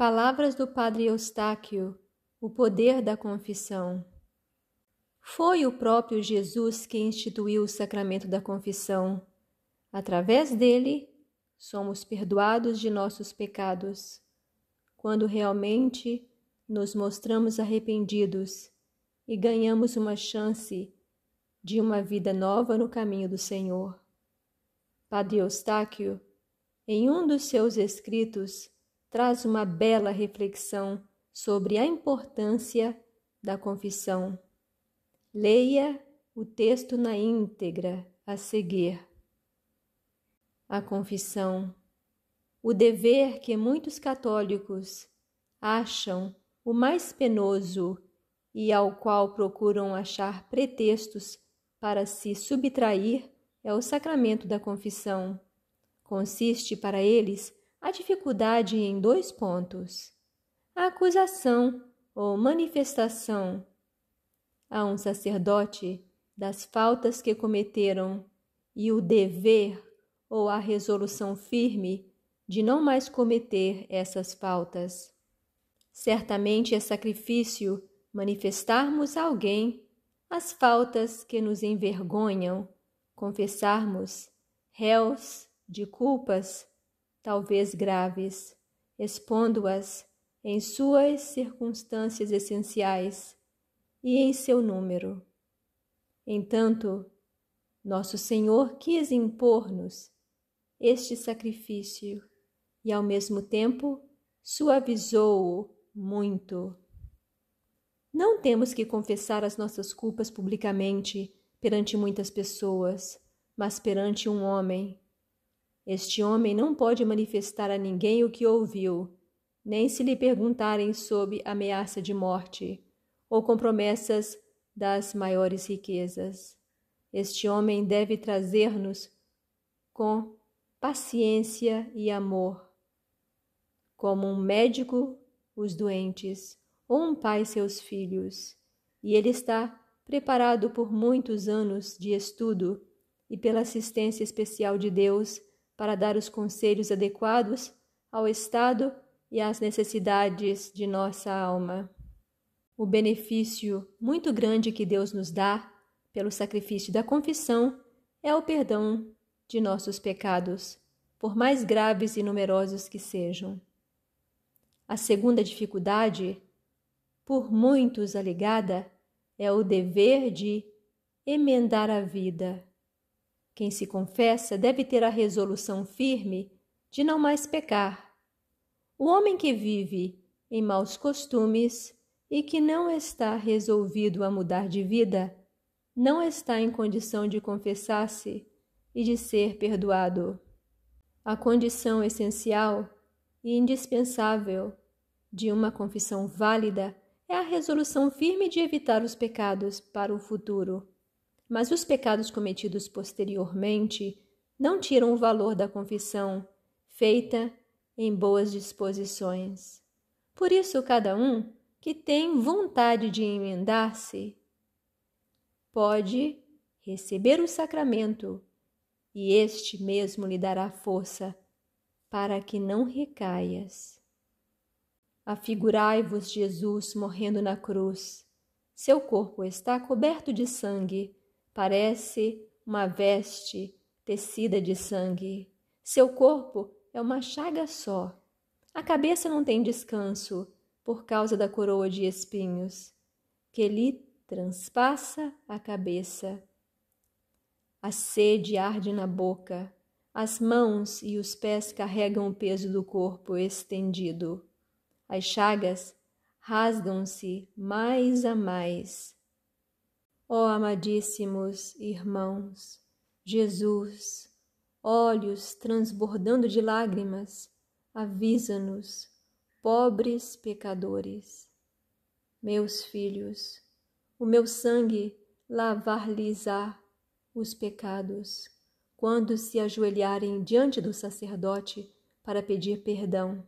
Palavras do Padre Eustáquio: O poder da confissão. Foi o próprio Jesus que instituiu o sacramento da confissão. Através dele, somos perdoados de nossos pecados. Quando realmente nos mostramos arrependidos e ganhamos uma chance de uma vida nova no caminho do Senhor. Padre Eustáquio, em um dos seus escritos, traz uma bela reflexão sobre a importância da confissão. Leia o texto na íntegra a seguir. A confissão, o dever que muitos católicos acham o mais penoso e ao qual procuram achar pretextos para se subtrair é o sacramento da confissão. Consiste para eles a dificuldade em dois pontos: a acusação ou manifestação a um sacerdote das faltas que cometeram e o dever ou a resolução firme de não mais cometer essas faltas. Certamente é sacrifício manifestarmos a alguém as faltas que nos envergonham, confessarmos réus de culpas talvez graves, expondo-as em suas circunstâncias essenciais e em seu número. Entanto, nosso Senhor quis impor-nos este sacrifício e, ao mesmo tempo, suavizou-o muito. Não temos que confessar as nossas culpas publicamente perante muitas pessoas, mas perante um homem, este homem não pode manifestar a ninguém o que ouviu, nem se lhe perguntarem sob ameaça de morte ou com promessas das maiores riquezas. Este homem deve trazer-nos com paciência e amor, como um médico os doentes ou um pai seus filhos, e ele está preparado por muitos anos de estudo e pela assistência especial de Deus para dar os conselhos adequados ao estado e às necessidades de nossa alma. O benefício muito grande que Deus nos dá pelo sacrifício da confissão é o perdão de nossos pecados, por mais graves e numerosos que sejam. A segunda dificuldade, por muitos alegada, é o dever de emendar a vida. Quem se confessa deve ter a resolução firme de não mais pecar. O homem que vive em maus costumes e que não está resolvido a mudar de vida, não está em condição de confessar-se e de ser perdoado. A condição essencial e indispensável de uma confissão válida é a resolução firme de evitar os pecados para o futuro mas os pecados cometidos posteriormente não tiram o valor da confissão feita em boas disposições. Por isso, cada um que tem vontade de emendar-se pode receber o sacramento, e este mesmo lhe dará força para que não recaias. Afigurai-vos Jesus morrendo na cruz. Seu corpo está coberto de sangue, Parece uma veste tecida de sangue. Seu corpo é uma chaga só. A cabeça não tem descanso por causa da coroa de espinhos que lhe transpassa a cabeça. A sede arde na boca, as mãos e os pés carregam o peso do corpo estendido. As chagas rasgam-se mais a mais. Ó oh, amadíssimos irmãos, Jesus, olhos transbordando de lágrimas, avisa-nos, pobres pecadores. Meus filhos, o meu sangue lavar-lhes-á os pecados, quando se ajoelharem diante do sacerdote para pedir perdão.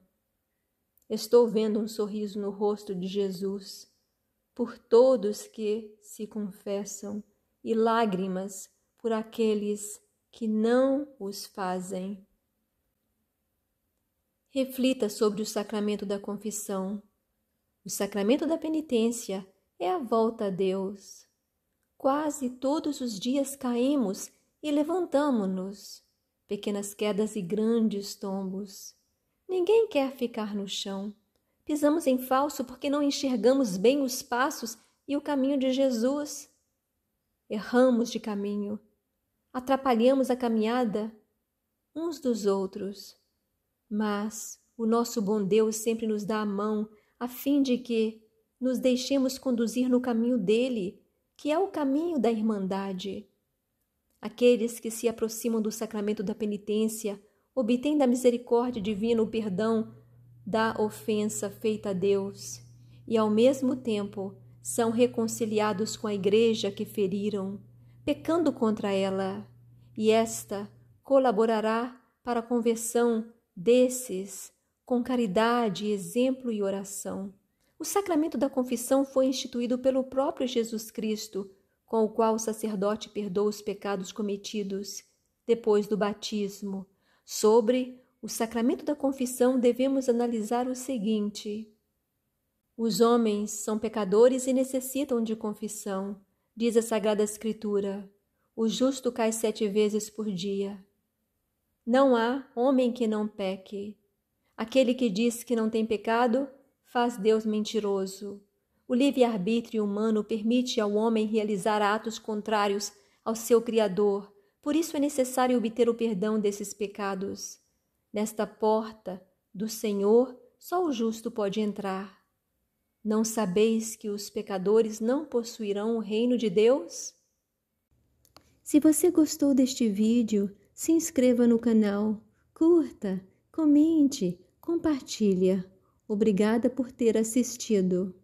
Estou vendo um sorriso no rosto de Jesus por todos que se confessam, e lágrimas por aqueles que não os fazem. Reflita sobre o sacramento da confissão. O sacramento da penitência é a volta a Deus. Quase todos os dias caímos e levantamo-nos, pequenas quedas e grandes tombos. Ninguém quer ficar no chão. Pisamos em falso porque não enxergamos bem os passos e o caminho de Jesus. Erramos de caminho, atrapalhamos a caminhada uns dos outros. Mas o nosso bom Deus sempre nos dá a mão a fim de que nos deixemos conduzir no caminho dele, que é o caminho da irmandade. Aqueles que se aproximam do sacramento da penitência obtêm da misericórdia divina o perdão da ofensa feita a Deus e, ao mesmo tempo, são reconciliados com a Igreja que feriram, pecando contra ela, e esta colaborará para a conversão desses com caridade, exemplo e oração. O sacramento da confissão foi instituído pelo próprio Jesus Cristo, com o qual o sacerdote perdoa os pecados cometidos depois do batismo, sobre o sacramento da confissão devemos analisar o seguinte: os homens são pecadores e necessitam de confissão, diz a Sagrada Escritura. O justo cai sete vezes por dia. Não há homem que não peque. Aquele que diz que não tem pecado faz Deus mentiroso. O livre-arbítrio humano permite ao homem realizar atos contrários ao seu Criador, por isso é necessário obter o perdão desses pecados. Nesta porta do Senhor só o justo pode entrar. Não sabeis que os pecadores não possuirão o reino de Deus? Se você gostou deste vídeo, se inscreva no canal, curta, comente, compartilha. Obrigada por ter assistido.